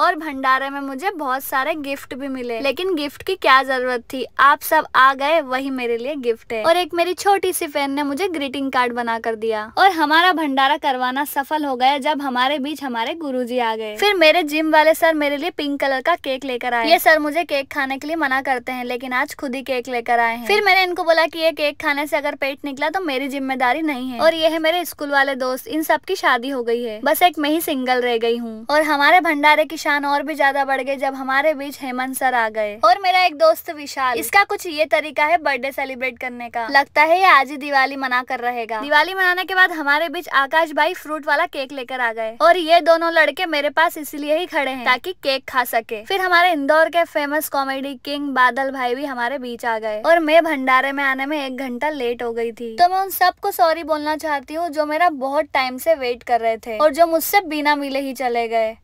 और भंडारे में मुझे बहुत सारे गिफ्ट भी मिले लेकिन गिफ्ट की क्या जरूरत थी आप सब आ गए वही मेरे लिए गिफ्ट है और एक मेरी छोटी सी फैन ने मुझे ग्रीटिंग कार्ड बना कर दिया और हमारा भंडारा करवाना सफल हो गया जब हमारे बीच हमारे गुरु आ गए फिर मेरे जिम वाले सर मेरे लिए पिंक कलर का केक लेकर आए ये सर मुझे केक खाने के लिए मना करते हैं लेकिन आज खुद ही केक लेकर आए हैं फिर मैंने इनको बोला कि ये केक खाने से अगर पेट निकला तो मेरी जिम्मेदारी नहीं है और ये है मेरे स्कूल वाले दोस्त इन सब की शादी हो गई है बस एक मैं ही सिंगल रह गई हूँ और हमारे भंडारे की निशान और भी ज्यादा बढ़ गए जब हमारे बीच हेमंत सर आ गए और मेरा एक दोस्त विशाल इसका कुछ ये तरीका है बर्थडे सेलिब्रेट करने का लगता है ये आज ही दिवाली मना कर रहेगा दिवाली मनाने के बाद हमारे बीच आकाश भाई फ्रूट वाला केक लेकर आ गए और ये दोनों लड़के मेरे पास इसीलिए ही खड़े हैं ताकि केक खा सके फिर हमारे इंदौर के फेमस कॉमेडी किंग बादल भाई भी हमारे बीच आ गए और मैं भंडारे में आने में एक घंटा लेट हो गई थी तो मैं उन सबको सॉरी बोलना चाहती हूँ जो मेरा बहुत टाइम से वेट कर रहे थे और जो मुझसे बिना मिले ही चले गए